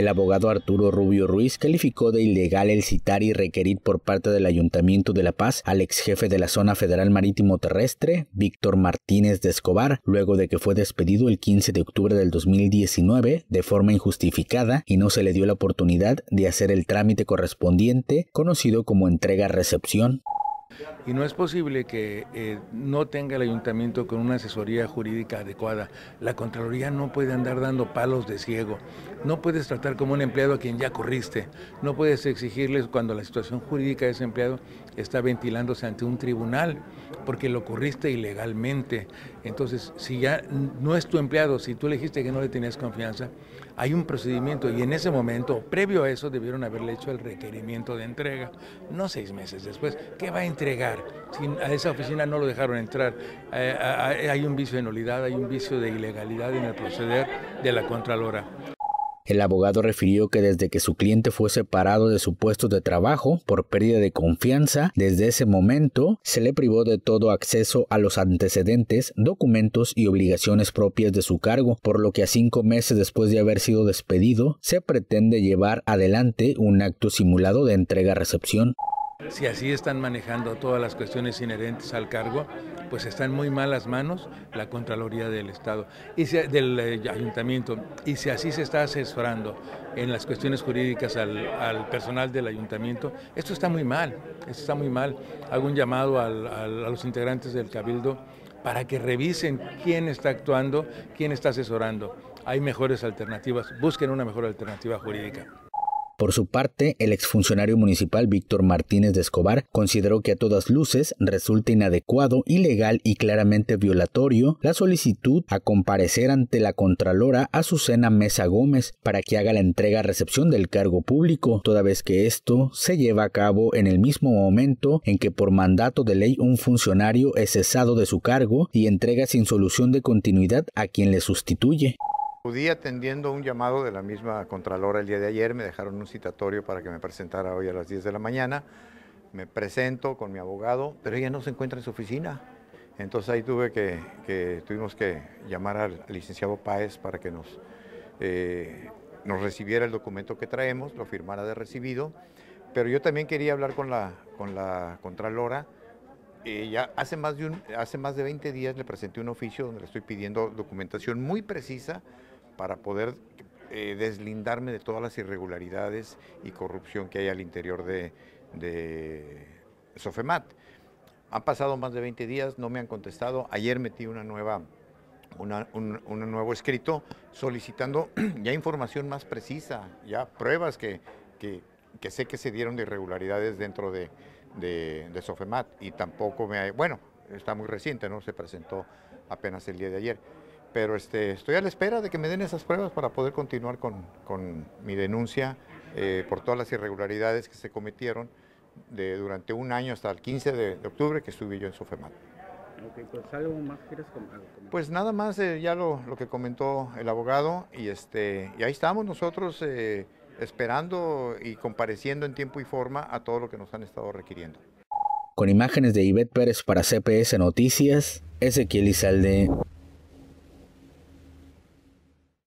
El abogado Arturo Rubio Ruiz calificó de ilegal el citar y requerir por parte del Ayuntamiento de La Paz al ex jefe de la Zona Federal Marítimo Terrestre, Víctor Martínez de Escobar, luego de que fue despedido el 15 de octubre del 2019 de forma injustificada y no se le dio la oportunidad de hacer el trámite correspondiente conocido como entrega-recepción y no es posible que eh, no tenga el ayuntamiento con una asesoría jurídica adecuada. La Contraloría no puede andar dando palos de ciego, no puedes tratar como un empleado a quien ya corriste, no puedes exigirles cuando la situación jurídica de ese empleado está ventilándose ante un tribunal porque lo corriste ilegalmente. Entonces, si ya no es tu empleado, si tú le dijiste que no le tenías confianza, hay un procedimiento y en ese momento, previo a eso, debieron haberle hecho el requerimiento de entrega, no seis meses después. ¿Qué va a entregar? A esa oficina no lo dejaron entrar. Eh, hay un vicio de nulidad, hay un vicio de ilegalidad en el proceder de la Contralora. El abogado refirió que desde que su cliente fue separado de su puesto de trabajo por pérdida de confianza, desde ese momento se le privó de todo acceso a los antecedentes, documentos y obligaciones propias de su cargo, por lo que a cinco meses después de haber sido despedido, se pretende llevar adelante un acto simulado de entrega-recepción. Si así están manejando todas las cuestiones inherentes al cargo, pues están muy malas manos la Contraloría del Estado y del eh, Ayuntamiento. Y si así se está asesorando en las cuestiones jurídicas al, personal del Ayuntamiento, esto está muy mal, esto está muy mal. Hago un llamado a los integrantes del Cabildo para que revisen quién está actuando, quién está asesorando. Hay mejores alternativas, busquen una mejor alternativa jurídica. Por su parte, el exfuncionario municipal Víctor Martínez de Escobar consideró que a todas luces resulta inadecuado, ilegal y claramente violatorio la solicitud a comparecer ante la Contralora Azucena Mesa Gómez para que haga la entrega-recepción del cargo público, toda vez que esto se lleva a cabo en el mismo momento en que por mandato de ley un funcionario es cesado de su cargo y entrega sin solución de continuidad a quien le sustituye. Acudí atendiendo un llamado de la misma Contralora el día de ayer, me dejaron un citatorio para que me presentara hoy a las 10 de la mañana, me presento con mi abogado, pero ella no se encuentra en su oficina. Entonces ahí tuve que, tuvimos que llamar al, licenciado Páez para que nos, eh, nos recibiera el documento que traemos, lo firmara de recibido, pero yo también quería hablar con la, con la Contralora. hace más, de hace más de 20 días le presenté un oficio donde le estoy pidiendo documentación muy precisa para poder eh, deslindarme de todas las irregularidades y corrupción que hay al interior de, Sofemat. Han pasado más de 20 días, no me han contestado. Ayer metí una nueva, un, nuevo escrito solicitando ya información más precisa, ya pruebas que, sé que se dieron de irregularidades dentro de, de, Sofemat y tampoco me ha... Bueno, está muy reciente, ¿no? Se presentó apenas el día de ayer pero este, estoy a la espera de que me den esas pruebas para poder continuar con, mi denuncia eh, por todas las irregularidades que se cometieron de, durante un año hasta el 15 de, octubre que estuve yo en Sofemat. Pues, pues, nada más eh, ya lo, que comentó el abogado y, este, y ahí estamos nosotros eh, esperando y compareciendo en tiempo y forma a todo lo que nos han estado requiriendo. Con imágenes de Ivette Pérez para CPS Noticias, Ezequiel Izalde.